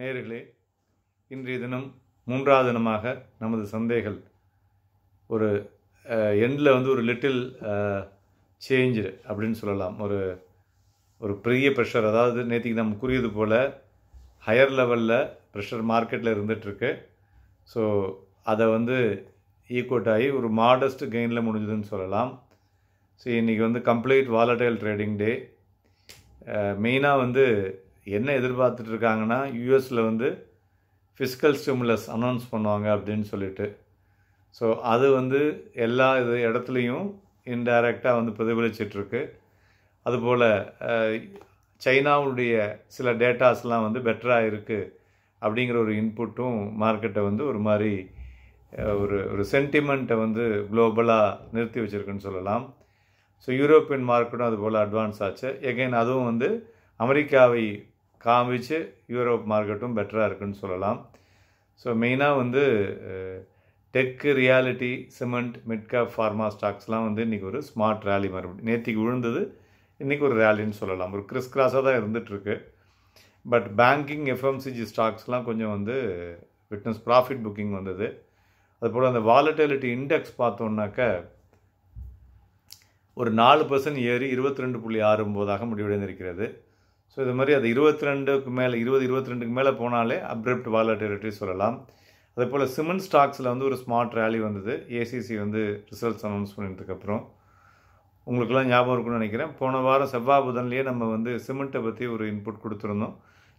நேர்களே இன்றைய தினம் மூன்றாவது தினமாக நமது சந்தைகள் ஒரு எண்டில் வந்து ஒரு லிட்டில் சேஞ்சு அப்படின்னு சொல்லலாம் ஒரு ஒரு பெரிய ப்ரெஷர் அதாவது நேற்றுக்கு நம்ம கூறியது போல் ஹையர் லெவலில் ப்ரெஷர் மார்க்கெட்டில் இருந்துகிட்ருக்கு ஸோ அதை வந்து ஈக்குவட் ஆகி ஒரு மாடஸ்ட் கெயினில் முடிஞ்சதுன்னு சொல்லலாம் ஸோ இன்றைக்கி வந்து கம்ப்ளீட் வாலடைல் ட்ரேடிங் டே மெயினாக வந்து என்ன எதிர்பார்த்துட்டு இருக்காங்கன்னா யூஎஸில் வந்து ஃபிஸ்கல் ஸ்டிமுலஸ் அனௌன்ஸ் பண்ணுவாங்க அப்படின்னு சொல்லிட்டு ஸோ அது வந்து எல்லா இது இடத்துலையும் இன்டைரக்டாக வந்து பிரதிபலிச்சிட்ருக்கு அதுபோல் சைனாவுடைய சில டேட்டாஸ்லாம் வந்து பெட்டராக இருக்குது அப்படிங்கிற ஒரு இன்புட்டும் மார்க்கெட்டை வந்து ஒரு மாதிரி ஒரு ஒரு சென்டிமெண்ட்டை வந்து குளோபலாக நிறுத்தி வச்சுருக்குன்னு சொல்லலாம் ஸோ யூரோப்பியன் மார்க்கெட்டும் அதுபோல் அட்வான்ஸ் ஆச்சு எகைன் அதுவும் வந்து அமெரிக்காவை காமிச்சு யூரோப் மார்க்கெட்டும் பெட்டராக இருக்குன்னு சொல்லலாம் ஸோ மெயினாக வந்து tech reality cement midcap pharma ஸ்டாக்ஸ்லாம் வந்து இன்றைக்கி ஒரு ஸ்மார்ட் ரேலி மறுபடியும் நேற்றுக்கு விழுந்தது இன்றைக்கி ஒரு ரேலின்னு சொல்லலாம் ஒரு கிறிஸ் கிராஸாக தான் இருந்துகிட்ருக்கு பட் பேங்கிங் எஃப்எம்சிஜி ஸ்டாக்ஸ்லாம் கொஞ்சம் வந்து விட்னஸ் ப்ராஃபிட் புக்கிங் வந்தது அதுபோல் அந்த வாலட்டிலிட்டி இண்டெக்ஸ் பார்த்தோன்னாக்க ஒரு நாலு பர்சன்ட் ஏறி இருபத்தி ரெண்டு புள்ளி ஆறு ஒம்போதாக முடிவடைந்திருக்கிறது ஸோ இது மாதிரி அது இருபத்தி ரெண்டுக்கு மேலே இருபது இருபத்தி ரெண்டுக்கு மேலே போனாலே அப்ரப்ட் வாலட்டிலிட்டி சொல்லலாம் அதே போல் சிமெண்ட் ஸ்டாக்ஸில் வந்து ஒரு ஸ்மார்ட் ரேலி வந்தது ஏசிசி வந்து ரிசல்ட்ஸ் அனௌன்ஸ் பண்ணதுக்கப்புறம் உங்களுக்கெல்லாம் ஞாபகம் இருக்குன்னு நினைக்கிறேன் போன வாரம் செவ்வாய் புதன்லேயே நம்ம வந்து சிமெண்ட்டை பற்றி ஒரு இன்புட் கொடுத்துருந்தோம்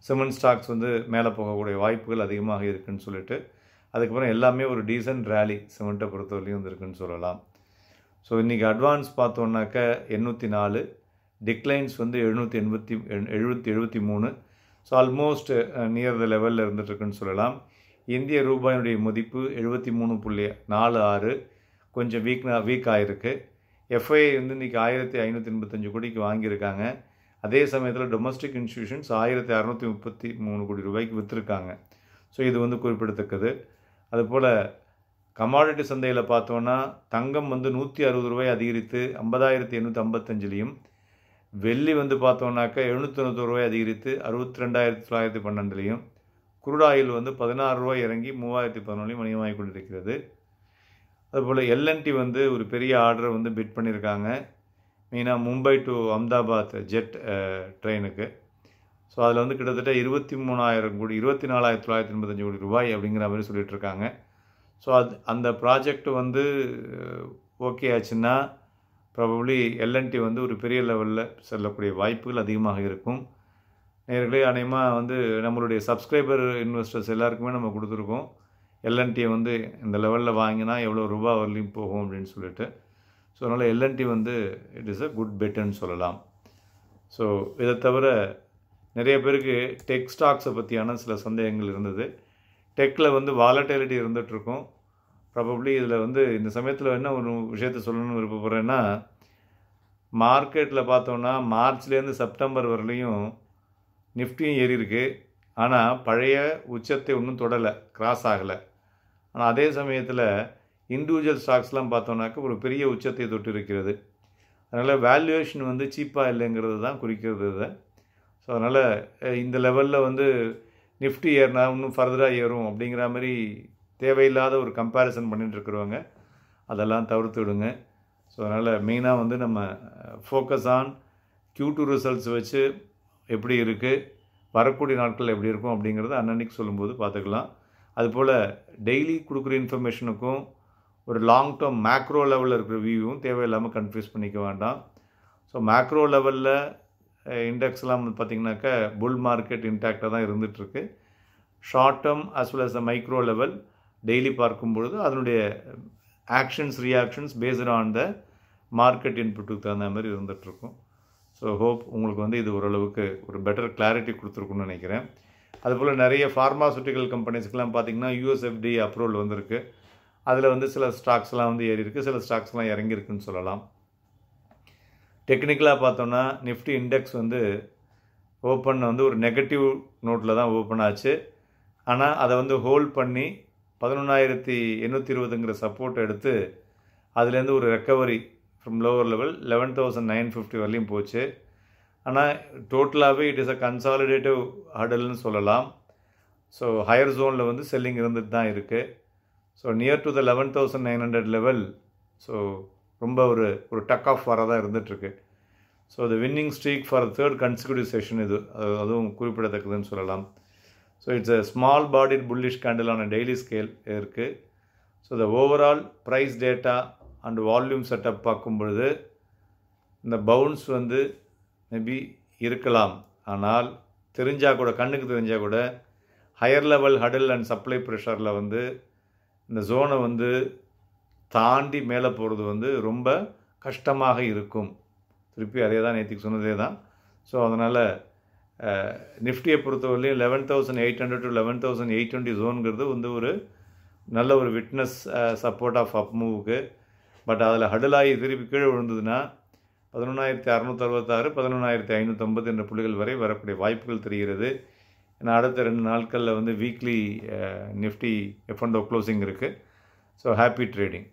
சிமெண்ட் ஸ்டாக்ஸ் வந்து மேலே போகக்கூடிய வாய்ப்புகள் அதிகமாக இருக்குதுன்னு சொல்லிட்டு அதுக்கப்புறம் எல்லாமே ஒரு டீசன்ட் ரேலி சிமெண்ட்டை பொறுத்தவரையும் வந்துருக்குன்னு சொல்லலாம் ஸோ இன்றைக்கி அட்வான்ஸ் பார்த்தோன்னாக்க எண்ணூற்றி நாலு டிக்ளைன்ஸ் வந்து எழுநூற்றி எண்பத்தி எழுபத்தி எழுபத்தி மூணு so almost near uh, the லெவலில் இருந்துகிட்ருக்குன்னு சொல்லலாம் இந்திய ரூபாயினுடைய மதிப்பு எழுபத்தி மூணு புள்ளி நாலு ஆறு கொஞ்சம் வீக்னா வீக் ஆகிருக்கு எஃப்ஐ வந்து இன்றைக்கி ஆயிரத்தி ஐநூற்றி எண்பத்தஞ்சு கோடிக்கு வாங்கியிருக்காங்க அதே சமயத்தில் டொமஸ்டிக் இன்ஸ்டியூஷன்ஸ் ஆயிரத்தி அறநூற்றி முப்பத்தி மூணு கோடி ரூபாய்க்கு விற்றுருக்காங்க ஸோ இது வந்து குறிப்பிடத்தக்கது அதுபோல் கமாடிட்டி சந்தையில் பார்த்தோன்னா தங்கம் வந்து நூற்றி அறுபது ரூபாய் அதிகரித்து ஐம்பதாயிரத்தி எண்ணூற்றி ஐம்பத்தஞ்சிலையும் வெள்ளி வந்து பார்த்தோன்னாக்கா எழுநூற்றி ரூபாய் அதிகரித்து அறுபத்தி ரெண்டாயிரத்தி தொள்ளாயிரத்தி பன்னெண்டுலேயும் குருடாயில் வந்து பதினாறு ரூபாய் இறங்கி மூவாயிரத்தி பதினொன்றுலையும் மணியமாகி கொண்டிருக்கிறது அதுபோல் எல்என்டி வந்து ஒரு பெரிய ஆர்டரை வந்து பிட் பண்ணியிருக்காங்க மெயினாக மும்பை டு அம்தாபாத் ஜெட் ட்ரெயினுக்கு ஸோ அதில் வந்து கிட்டத்தட்ட இருபத்தி மூணாயிரம் கோடி இருபத்தி நாலாயிரத்தி தொள்ளாயிரத்தி எண்பத்தஞ்சு கோடி ரூபாய் அப்படிங்கிற மாதிரி சொல்லிகிட்ருக்காங்க ஸோ அது அந்த ப்ராஜெக்ட் வந்து ஓகே ஆச்சுன்னா ப்ராபப்ளி எல்என்டி வந்து ஒரு பெரிய லெவலில் செல்லக்கூடிய வாய்ப்புகள் அதிகமாக இருக்கும் நேர்களே அநேகமாக வந்து நம்மளுடைய சப்ஸ்கிரைபர் இன்வெஸ்டர்ஸ் எல்லாருக்குமே நம்ம கொடுத்துருக்கோம் எல்என்டியை வந்து இந்த லெவலில் வாங்கினா எவ்வளோ ரூபா வரலையும் போகும் அப்படின்னு சொல்லிட்டு ஸோ அதனால் எல்என்டி வந்து இட் இஸ் அ குட் பெட்டுன்னு சொல்லலாம் ஸோ இதை தவிர நிறைய பேருக்கு டெக் ஸ்டாக்ஸை பற்றியான சில சந்தேகங்கள் இருந்தது டெக்கில் வந்து வாலட்டிலிட்டி இருந்துகிட்ருக்கும் ப்ராபப்ளி இதில் வந்து இந்த சமயத்தில் என்ன ஒரு விஷயத்த சொல்லணும்னு விருப்பப்படுறேன்னா மார்க்கெட்டில் பார்த்தோன்னா மார்ச்லேருந்து செப்டம்பர் வரலையும் நிஃப்டியும் ஏறி இருக்குது ஆனால் பழைய உச்சத்தை ஒன்றும் தொடலை கிராஸ் ஆகலை ஆனால் அதே சமயத்தில் இண்டிவிஜுவல் ஸ்டாக்ஸ்லாம் பார்த்தோம்னாக்க ஒரு பெரிய உச்சத்தை தொட்டு இருக்கிறது அதனால் வேல்யூவேஷன் வந்து சீப்பாக இல்லைங்கிறது தான் குறிக்கிறது இதை ஸோ அதனால் இந்த லெவலில் வந்து நிஃப்டி ஏறினா இன்னும் ஃபர்தராக ஏறும் அப்படிங்கிற மாதிரி தேவையில்லாத ஒரு கம்பேரிசன் இருக்கிறவங்க அதெல்லாம் தவிர்த்து விடுங்க ஸோ அதனால் மெயினாக வந்து நம்ம focus on Q two results வச்சு எப்படி இருக்குது வரக்கூடிய நாட்கள் எப்படி இருக்கும் அப்படிங்கிறத அன்னன்னைக்கு சொல்லும்போது பார்த்துக்கலாம் அதுபோல் டெய்லி கொடுக்குற இன்ஃபர்மேஷனுக்கும் ஒரு லாங் டேர்ம் மேக்ரோ லெவலில் இருக்கிற வியூவும் தேவையில்லாமல் கன்ஃபியூஸ் பண்ணிக்க வேண்டாம் ஸோ மேக்ரோ லெவலில் இண்டெக்ஸ்லாம் வந்து பார்த்திங்கனாக்கா புல் மார்க்கெட் இன்டாக்டாக தான் இருந்துகிட்ருக்கு short term as well as a micro level daily பார்க்கும் பொழுது அதனுடைய actions reactions based on the market இன்புட்டுக்கு தகுந்த மாதிரி இருந்துகிட்ருக்கும் ஸோ ஹோப் உங்களுக்கு வந்து இது ஓரளவுக்கு ஒரு பெட்டர் கிளாரிட்டி கொடுத்துருக்குன்னு நினைக்கிறேன் அதுபோல் நிறைய ஃபார்மாசூட்டிக்கல் கம்பெனிஸ்க்கெலாம் பார்த்திங்கன்னா யூஎஸ்எஃப்டி அப்ரூவல் வந்திருக்கு அதில் வந்து சில ஸ்டாக்ஸ்லாம் வந்து ஏறி இருக்குது சில ஸ்டாக்ஸ்லாம் இறங்கியிருக்குன்னு சொல்லலாம் டெக்னிக்கலாக பார்த்தோம்னா நிஃப்டி இண்டெக்ஸ் வந்து ஓப்பன் வந்து ஒரு நெகட்டிவ் நோட்டில் தான் ஓப்பன் ஆச்சு ஆனால் அதை வந்து ஹோல்ட் பண்ணி பதினொன்றாயிரத்தி எண்ணூற்றி இருபதுங்கிற சப்போர்ட் எடுத்து அதுலேருந்து ஒரு recovery from lower level eleven thousand nine fifty வரலையும் போச்சு ஆனால் டோட்டலாகவே இட் இஸ் அ கன்சாலிடேட்டிவ் ஹடல்னு சொல்லலாம் ஸோ ஹையர் ஜோனில் வந்து செல்லிங் இருந்துட்டு தான் இருக்குது so near to the eleven thousand nine hundred level so ரொம்ப ஒரு ஒரு டக் ஆஃப் வர தான் இருந்துகிட்ருக்கு so the winning streak for third consecutive session இது அதுவும் குறிப்பிடத்தக்கதுன்னு சொல்லலாம் so it's a small bodied bullish candle on daily scale இருக்குது so the overall price data and volume setup பார்க்கும் பொழுது இந்த பவுன்ஸ் வந்து மேபி இருக்கலாம் ஆனால் தெரிஞ்சால் கூட கண்ணுக்கு தெரிஞ்சால் கூட higher level hurdle and supply ப்ரெஷரில் வந்து இந்த ஜோனை வந்து தாண்டி மேலே போகிறது வந்து ரொம்ப கஷ்டமாக இருக்கும் திருப்பி அதே தான் நேற்றுக்கு சொன்னதே தான் ஸோ அதனால் நிஃப்டியை பொறுத்தவரையிலையும் eleven thousand eight hundred to eleven thousand eight twenty ஜோனுங்கிறது வந்து ஒரு நல்ல ஒரு விட்னஸ் சப்போர்ட் ஆஃப் அப் மூவுக்கு பட் அதில் ஹடலாகி திருப்பி கீழே விழுந்ததுன்னா பதினொன்றாயிரத்தி அறநூத்தறுபத்தாறு பதினொன்றாயிரத்தி ஐநூற்றம்பது என்ற புள்ளிகள் வரை வரக்கூடிய வாய்ப்புகள் தெரிகிறது ஏன்னா அடுத்த ரெண்டு நாட்களில் வந்து வீக்லி நிஃப்டி எஃப்என்டோ க்ளோசிங் இருக்குது ஸோ ஹாப்பி ட்ரேடிங்